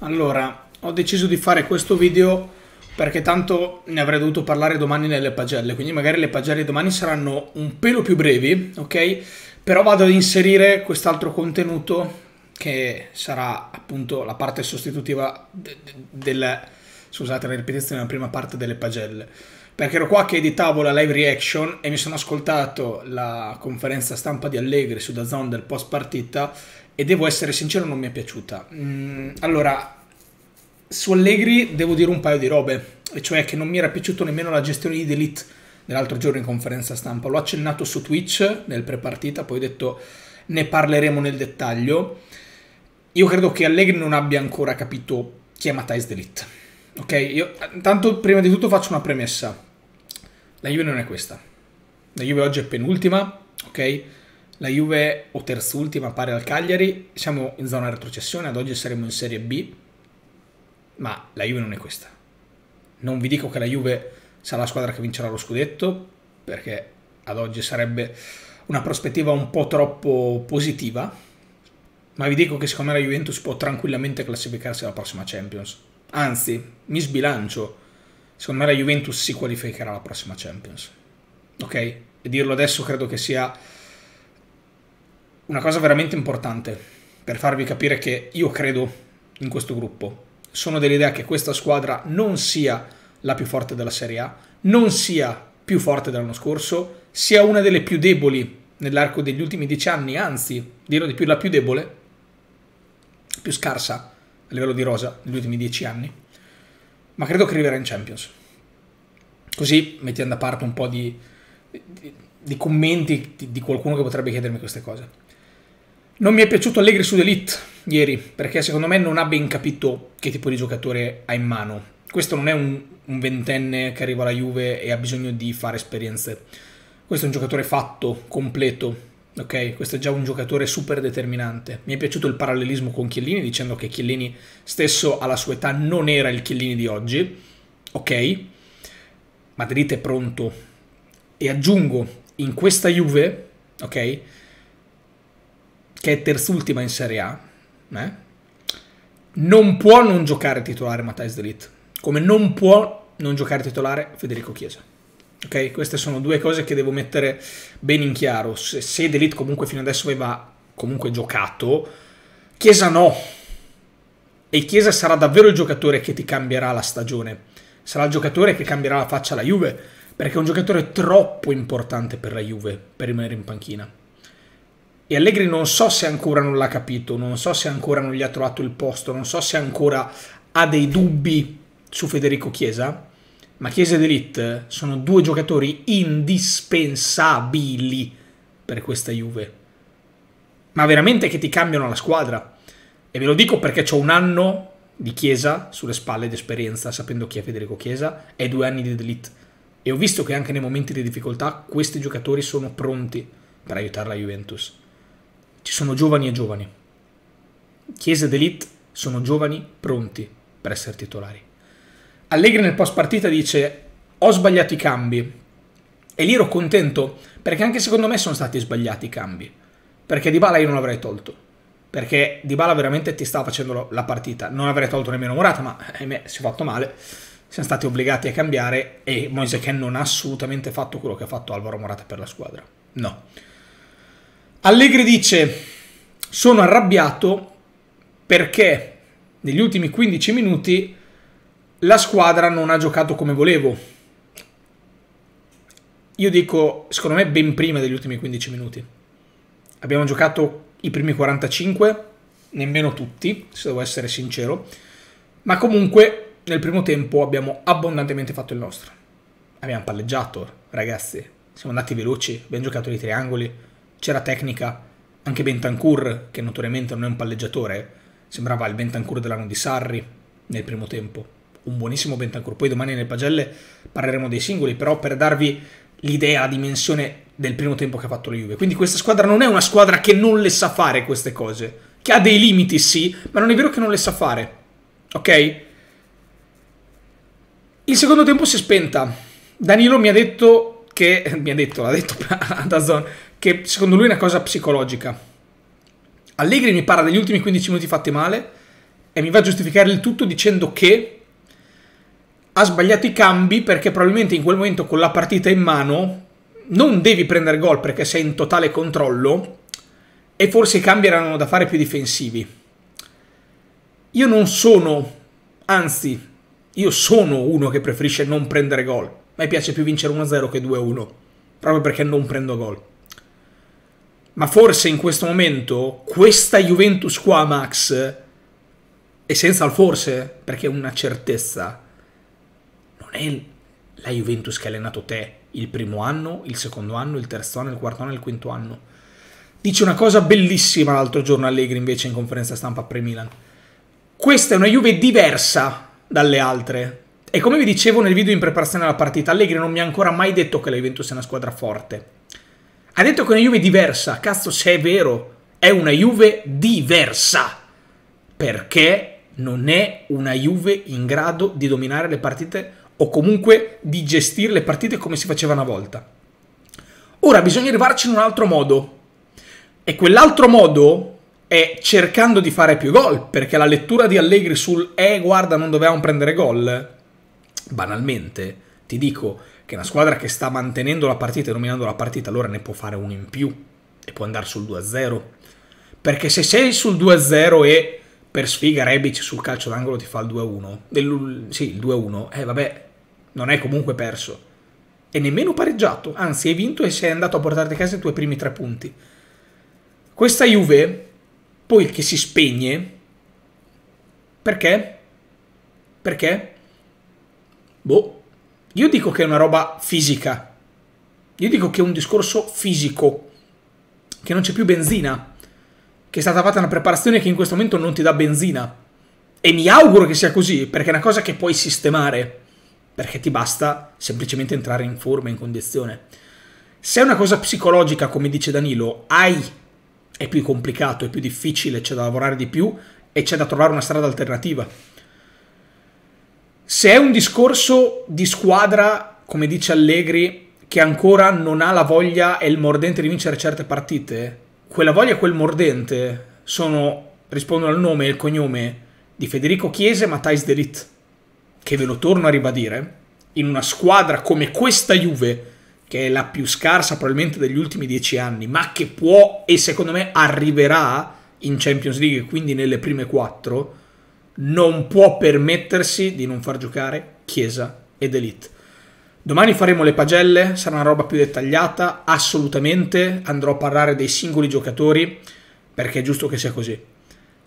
Allora, ho deciso di fare questo video perché tanto ne avrei dovuto parlare domani nelle pagelle, quindi magari le pagelle domani saranno un pelo più brevi, ok? Però vado ad inserire quest'altro contenuto che sarà appunto la parte sostitutiva del scusate la ripetizione della prima parte delle pagelle, perché ero qua che editavo la live reaction e mi sono ascoltato la conferenza stampa di Allegri su Dazon del post partita e devo essere sincero non mi è piaciuta. Mm, allora, su Allegri devo dire un paio di robe, e cioè che non mi era piaciuta nemmeno la gestione di Delete dell'altro giorno in conferenza stampa, l'ho accennato su Twitch nel pre-partita, poi ho detto ne parleremo nel dettaglio. Io credo che Allegri non abbia ancora capito chi è Matthijs Delete Ok, io intanto prima di tutto faccio una premessa. La Juve non è questa. La Juve oggi è penultima, ok? La Juve o terzultima pare al Cagliari, siamo in zona retrocessione, ad oggi saremo in Serie B, ma la Juve non è questa. Non vi dico che la Juve sarà la squadra che vincerà lo scudetto, perché ad oggi sarebbe una prospettiva un po' troppo positiva, ma vi dico che secondo me la Juventus può tranquillamente classificarsi alla prossima Champions Anzi, mi sbilancio. Secondo me la Juventus si qualificherà alla prossima Champions. Ok? E dirlo adesso credo che sia una cosa veramente importante per farvi capire che io credo in questo gruppo. Sono dell'idea che questa squadra non sia la più forte della Serie A, non sia più forte dell'anno scorso, sia una delle più deboli nell'arco degli ultimi dieci anni, anzi, dirò di più, la più debole, più scarsa a livello di rosa negli ultimi dieci anni, ma credo che arriverà in Champions. Così mettiamo da parte un po' di, di, di commenti di, di qualcuno che potrebbe chiedermi queste cose. Non mi è piaciuto Allegri su Elite ieri, perché secondo me non ha ben capito che tipo di giocatore ha in mano. Questo non è un, un ventenne che arriva alla Juve e ha bisogno di fare esperienze. Questo è un giocatore fatto, completo, ok? Questo è già un giocatore super determinante. Mi è piaciuto il parallelismo con Chiellini dicendo che Chiellini stesso alla sua età non era il Chiellini di oggi, ok? Madrid è pronto. E aggiungo, in questa Juve, ok? Che è terzultima in Serie A, eh? non può non giocare titolare Matthijs Delit, come non può non giocare titolare Federico Chiesa. Ok, queste sono due cose che devo mettere ben in chiaro. Se, se D'Elite comunque fino adesso aveva comunque giocato, Chiesa no. E Chiesa sarà davvero il giocatore che ti cambierà la stagione. Sarà il giocatore che cambierà la faccia alla Juve, perché è un giocatore troppo importante per la Juve per rimanere in panchina. E Allegri non so se ancora non l'ha capito, non so se ancora non gli ha trovato il posto, non so se ancora ha dei dubbi su Federico Chiesa, ma Chiesa ed Elite sono due giocatori indispensabili per questa Juve. Ma veramente che ti cambiano la squadra. E ve lo dico perché ho un anno di Chiesa sulle spalle di esperienza, sapendo chi è Federico Chiesa, e due anni di Elite. E ho visto che anche nei momenti di difficoltà questi giocatori sono pronti per aiutare la Juventus. Ci sono giovani e giovani. Chiesa ed Elite sono giovani pronti per essere titolari. Allegri nel post partita dice ho sbagliato i cambi e lì ero contento perché anche secondo me sono stati sbagliati i cambi perché Di Bala io non l'avrei tolto perché Di Bala veramente ti stava facendo la partita non avrei tolto nemmeno Morata ma ahimè si è fatto male siamo stati obbligati a cambiare e Moise Ken non ha assolutamente fatto quello che ha fatto Alvaro Morata per la squadra no Allegri dice sono arrabbiato perché negli ultimi 15 minuti la squadra non ha giocato come volevo. Io dico, secondo me, ben prima degli ultimi 15 minuti. Abbiamo giocato i primi 45, nemmeno tutti, se devo essere sincero, ma comunque nel primo tempo abbiamo abbondantemente fatto il nostro. Abbiamo palleggiato, ragazzi, siamo andati veloci, abbiamo giocato dei triangoli, c'era tecnica, anche Bentancur, che notoriamente non è un palleggiatore, eh. sembrava il Bentancur dell'anno di Sarri nel primo tempo un buonissimo Bentancur. Poi domani nelle pagelle parleremo dei singoli, però per darvi l'idea, la dimensione del primo tempo che ha fatto la Juve. Quindi questa squadra non è una squadra che non le sa fare queste cose, che ha dei limiti sì, ma non è vero che non le sa fare. Ok? Il secondo tempo si è spenta. Danilo mi ha detto che mi ha detto, l'ha detto a Dazon che secondo lui è una cosa psicologica. Allegri mi parla degli ultimi 15 minuti fatti male e mi va a giustificare il tutto dicendo che ha sbagliato i cambi perché probabilmente in quel momento con la partita in mano non devi prendere gol perché sei in totale controllo e forse i cambi erano da fare più difensivi. Io non sono, anzi, io sono uno che preferisce non prendere gol. A me piace più vincere 1-0 che 2-1, proprio perché non prendo gol. Ma forse in questo momento questa Juventus qua, Max, e senza il forse, perché è una certezza, non è la Juventus che ha allenato te il primo anno, il secondo anno, il terzo anno, il quarto anno, il quinto anno. Dice una cosa bellissima l'altro giorno Allegri invece in conferenza stampa a Pre-Milan. Questa è una Juve diversa dalle altre. E come vi dicevo nel video in preparazione alla partita, Allegri non mi ha ancora mai detto che la Juventus è una squadra forte. Ha detto che è una Juve diversa. Cazzo, se è vero, è una Juve diversa. Perché non è una Juve in grado di dominare le partite o comunque di gestire le partite come si faceva una volta. Ora bisogna arrivarci in un altro modo e quell'altro modo è cercando di fare più gol, perché la lettura di Allegri sul eh guarda non dovevamo prendere gol, banalmente ti dico che una squadra che sta mantenendo la partita e dominando la partita allora ne può fare uno in più e può andare sul 2-0. Perché se sei sul 2-0 e per sfiga Rebic sul calcio d'angolo ti fa il 2-1, sì il 2-1, eh vabbè non è comunque perso. E nemmeno pareggiato, anzi hai vinto e sei andato a portarti a casa i tuoi primi tre punti. Questa Juve, poi che si spegne, perché? Perché? Boh, io dico che è una roba fisica, io dico che è un discorso fisico, che non c'è più benzina, che è stata fatta una preparazione che in questo momento non ti dà benzina. E mi auguro che sia così, perché è una cosa che puoi sistemare perché ti basta semplicemente entrare in forma, in condizione. Se è una cosa psicologica, come dice Danilo, hai è più complicato, è più difficile, c'è da lavorare di più e c'è da trovare una strada alternativa. Se è un discorso di squadra, come dice Allegri, che ancora non ha la voglia e il mordente di vincere certe partite, quella voglia e quel mordente sono, rispondono al nome e il cognome di Federico Chiese e Matthijs Delit che ve lo torno a ribadire, in una squadra come questa Juve, che è la più scarsa probabilmente degli ultimi dieci anni, ma che può e secondo me arriverà in Champions League, quindi nelle prime quattro, non può permettersi di non far giocare Chiesa ed Elite. Domani faremo le pagelle, sarà una roba più dettagliata, assolutamente andrò a parlare dei singoli giocatori perché è giusto che sia così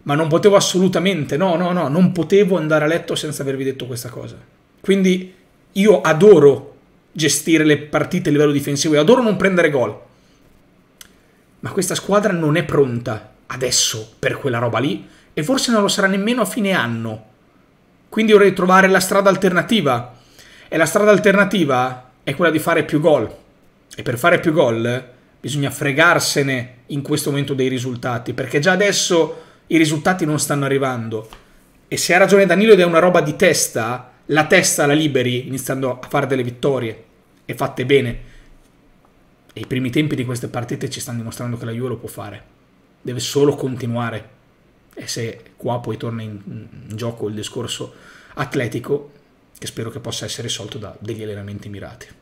ma non potevo assolutamente, no, no, no, non potevo andare a letto senza avervi detto questa cosa. Quindi io adoro gestire le partite a livello difensivo e adoro non prendere gol. Ma questa squadra non è pronta adesso per quella roba lì e forse non lo sarà nemmeno a fine anno. Quindi dovrei trovare la strada alternativa. E la strada alternativa è quella di fare più gol. E per fare più gol bisogna fregarsene in questo momento dei risultati, perché già adesso i risultati non stanno arrivando. E se ha ragione Danilo ed è una roba di testa, la testa la liberi iniziando a fare delle vittorie e fatte bene. E i primi tempi di queste partite ci stanno dimostrando che la Juve lo può fare. Deve solo continuare. E se qua poi torna in, in gioco il discorso atletico, che spero che possa essere risolto da degli allenamenti mirati.